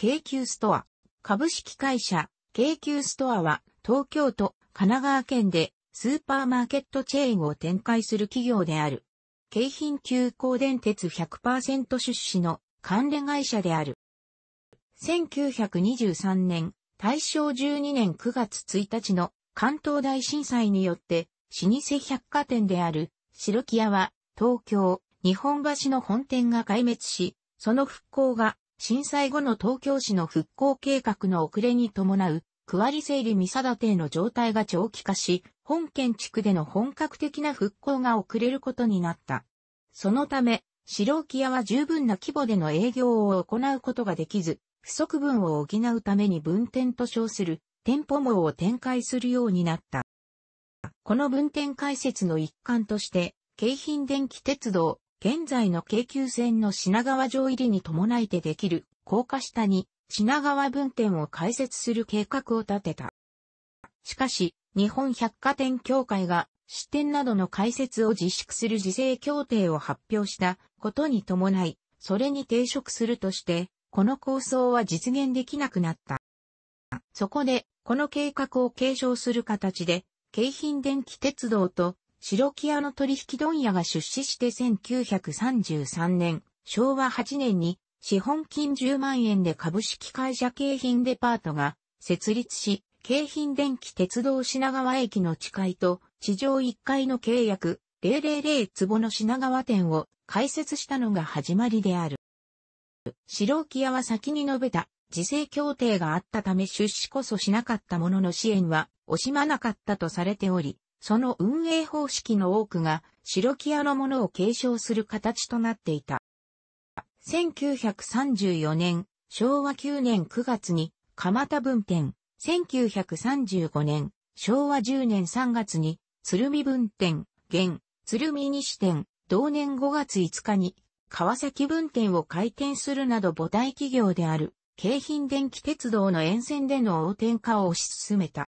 京急ストア。株式会社、京急ストアは、東京都、神奈川県で、スーパーマーケットチェーンを展開する企業である。京浜急行電鉄100%出資の関連会社である。1923年、大正12年9月1日の関東大震災によって、老舗百貨店である白木屋は東京、日本橋の本店が壊滅し、その復興が震災後の東京市の復興計画の遅れに伴う、区割り整理未定定の状態が長期化し、本県地区での本格的な復興が遅れることになった。そのため、白置屋は十分な規模での営業を行うことができず、不足分を補うために分店と称する店舗網を展開するようになった。この分店開設の一環として、京浜電気鉄道、現在の京急線の品川城入りに伴いてできる高架下に品川分店を開設する計画を立てた。しかし、日本百貨店協会が支店などの開設を自粛する自制協定を発表したことに伴い、それに抵触するとして、この構想は実現できなくなった。そこで、この計画を継承する形で、京浜電気鉄道と白木屋の取引問屋が出資して1933年、昭和8年に資本金10万円で株式会社京浜デパートが設立し、京浜電気鉄道品川駅の地階と地上1階の契約000坪の品川店を開設したのが始まりである。白木屋は先に述べた自制協定があったため出資こそしなかったものの支援は惜しまなかったとされており、その運営方式の多くが白木屋のものを継承する形となっていた。1934年、昭和9年9月に蒲田分店、1935年、昭和10年3月に鶴見分店、現、鶴見西店、同年5月5日に川崎分店を開店するなど母体企業である京浜電気鉄道の沿線での横転化を推し進めた。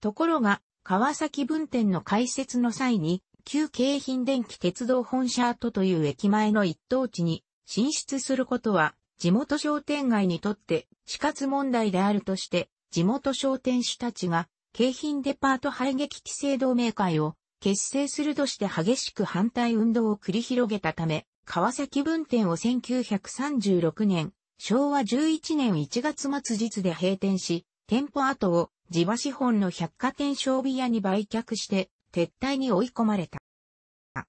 ところが、川崎分店の開設の際に、旧京浜電気鉄道本社跡という駅前の一等地に進出することは、地元商店街にとって死活問題であるとして、地元商店主たちが、京浜デパート排撃規制同盟会を結成するとして激しく反対運動を繰り広げたため、川崎分店を1936年、昭和11年1月末日で閉店し、店舗跡を地場資本の百貨店商備屋に売却して撤退に追い込まれた。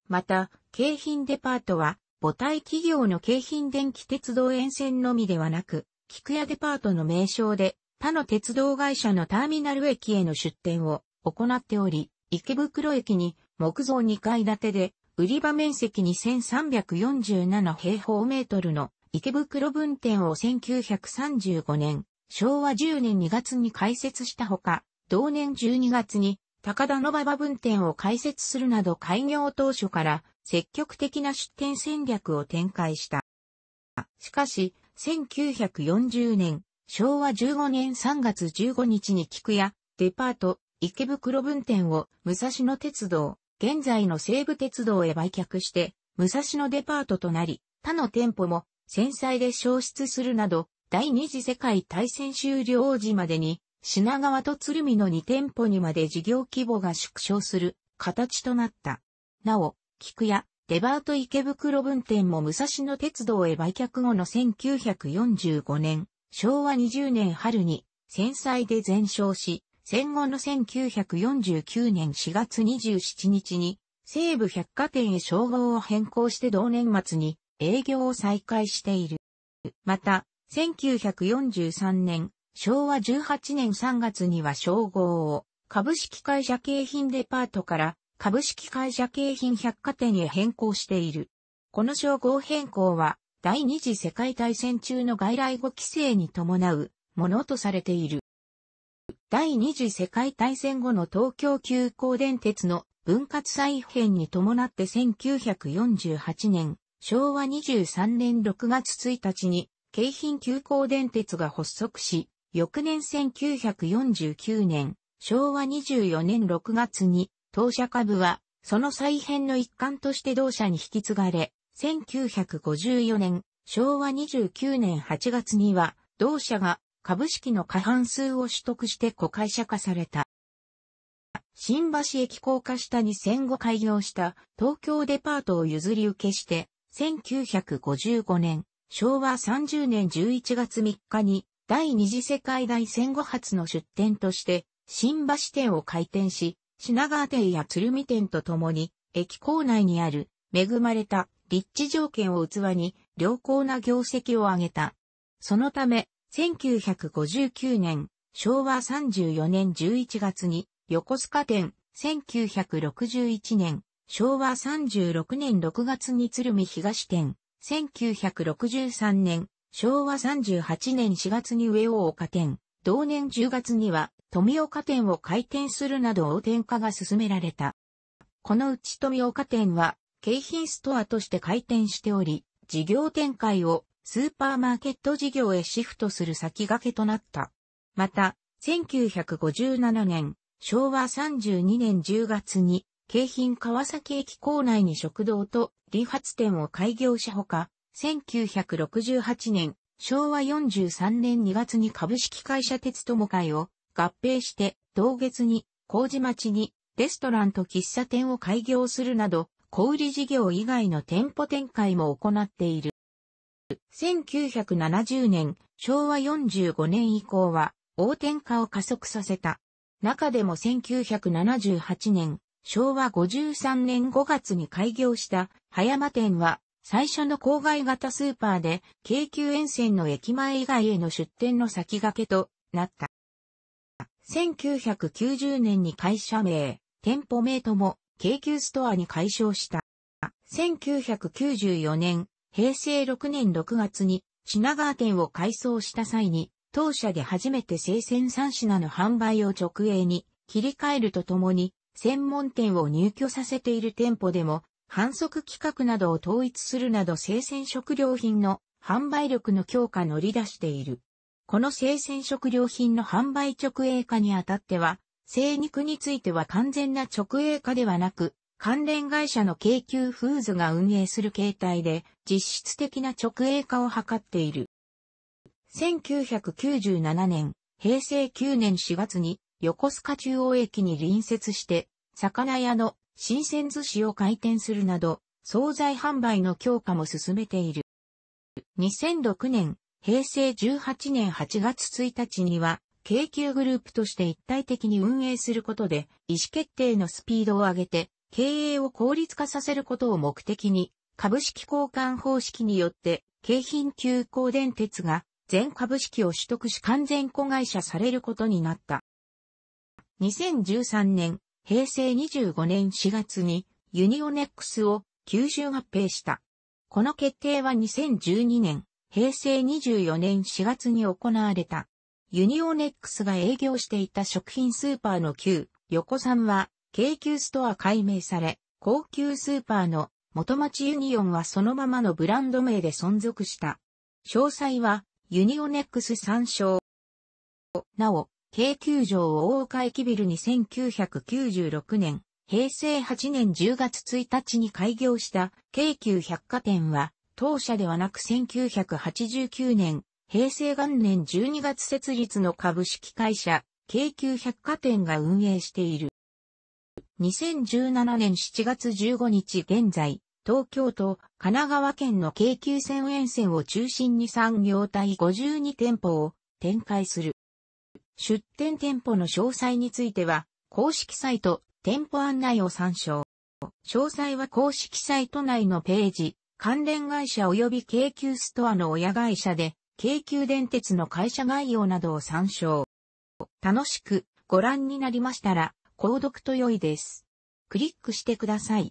また、京浜デパートは母体企業の京浜電気鉄道沿線のみではなく、菊屋デパートの名称で他の鉄道会社のターミナル駅への出店を行っており、池袋駅に木造2階建てで売り場面積2347平方メートルの池袋分店を1935年昭和10年2月に開設したほか、同年12月に高田の馬場分店を開設するなど開業当初から積極的な出店戦略を展開した。しかし、1940年、昭和15年3月15日に菊屋、デパート、池袋分店を武蔵野鉄道、現在の西武鉄道へ売却して、武蔵野デパートとなり、他の店舗も繊細で消失するなど、第二次世界大戦終了時までに、品川と鶴見の2店舗にまで事業規模が縮小する形となった。なお、菊屋、デバート池袋分店も武蔵野鉄道へ売却後の1945年、昭和20年春に、戦災で全焼し、戦後の1949年4月27日に、西武百貨店へ称号を変更して同年末に営業を再開している。また、1943年、昭和18年3月には称号を株式会社景品デパートから株式会社景品百貨店へ変更している。この称号変更は第二次世界大戦中の外来語規制に伴うものとされている。第二次世界大戦後の東京急行電鉄の分割再編に伴って1948年、昭和23年6月1日に京浜急行電鉄が発足し、翌年1949年、昭和24年6月に、当社株は、その再編の一環として同社に引き継がれ、1954年、昭和29年8月には、同社が株式の過半数を取得して子会社化された。新橋駅高架下に戦後開業した東京デパートを譲り受けして、1955年、昭和30年11月3日に第二次世界大戦後初の出店として新橋店を開店し、品川店や鶴見店とともに駅構内にある恵まれた立地条件を器に良好な業績を上げた。そのため、1959年、昭和34年11月に横須賀店、1961年、昭和36年6月に鶴見東店、1963年、昭和38年4月に上大岡店、同年10月には富岡店を開店するなど大転化が進められた。このうち富岡店は景品ストアとして開店しており、事業展開をスーパーマーケット事業へシフトする先駆けとなった。また、1957年、昭和32年10月に京浜川崎駅構内に食堂と理髪店を開業したほか、1968年、昭和43年2月に株式会社鉄友会を合併して、同月に麹町にレストランと喫茶店を開業するなど、小売事業以外の店舗展開も行っている。1970年、昭和45年以降は、大転化を加速させた。中でも1978年、昭和53年5月に開業した葉山店は最初の郊外型スーパーで京急沿線の駅前以外への出店の先駆けとなった。1990年に会社名、店舗名とも京急ストアに改称した。1994年、平成6年6月に品川店を改装した際に、当社で初めて生鮮3品の販売を直営に切り替えるとともに、専門店を入居させている店舗でも、反則規格などを統一するなど生鮮食料品の販売力の強化乗り出している。この生鮮食料品の販売直営化にあたっては、生肉については完全な直営化ではなく、関連会社の京急フーズが運営する形態で実質的な直営化を図っている。1997年、平成9年4月に横須賀中央駅に隣接して魚屋の新鮮寿司を開店するなど、惣菜販売の強化も進めている。2006年、平成18年8月1日には、京急グループとして一体的に運営することで、意思決定のスピードを上げて、経営を効率化させることを目的に、株式交換方式によって、京浜急行電鉄が全株式を取得し完全子会社されることになった。2013年、平成25年4月にユニオネックスを吸収合併した。この決定は2012年、平成24年4月に行われた。ユニオネックスが営業していた食品スーパーの旧横さんは、京急ストア改名され、高級スーパーの元町ユニオンはそのままのブランド名で存続した。詳細は、ユニオネックス参照。なお、京急城大岡駅ビルに1996年、平成8年10月1日に開業した京急百貨店は、当社ではなく1989年、平成元年12月設立の株式会社、京急百貨店が運営している。2017年7月15日現在、東京都、神奈川県の京急線沿線を中心に産業体52店舗を展開する。出店店舗の詳細については、公式サイト、店舗案内を参照。詳細は公式サイト内のページ、関連会社及び京急ストアの親会社で、京急電鉄の会社概要などを参照。楽しくご覧になりましたら、購読と良いです。クリックしてください。